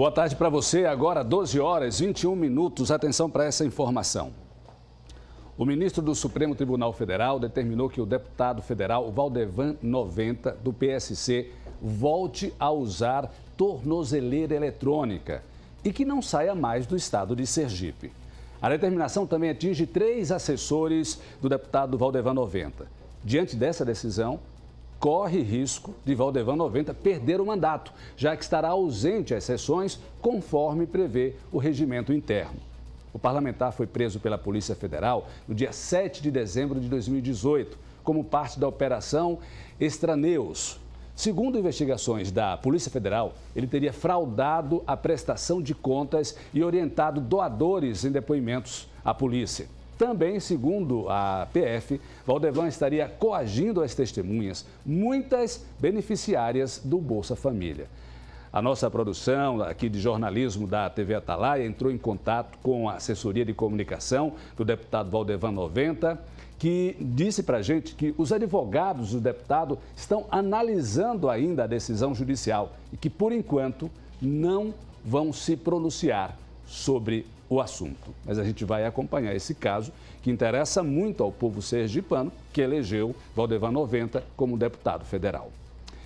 Boa tarde para você. Agora, 12 horas 21 minutos. Atenção para essa informação. O ministro do Supremo Tribunal Federal determinou que o deputado federal Valdevan 90, do PSC, volte a usar tornozeleira eletrônica e que não saia mais do estado de Sergipe. A determinação também atinge três assessores do deputado Valdevan 90. Diante dessa decisão, corre risco de Valdevan 90 perder o mandato, já que estará ausente às sessões, conforme prevê o regimento interno. O parlamentar foi preso pela Polícia Federal no dia 7 de dezembro de 2018, como parte da operação Extraneus. Segundo investigações da Polícia Federal, ele teria fraudado a prestação de contas e orientado doadores em depoimentos à polícia. Também, segundo a PF, Valdevan estaria coagindo as testemunhas, muitas beneficiárias do Bolsa Família. A nossa produção aqui de jornalismo da TV Atalaia entrou em contato com a assessoria de comunicação do deputado Valdevan 90, que disse para a gente que os advogados do deputado estão analisando ainda a decisão judicial e que, por enquanto, não vão se pronunciar sobre o assunto. Mas a gente vai acompanhar esse caso que interessa muito ao povo sergipano que elegeu Valdevan 90 como deputado federal.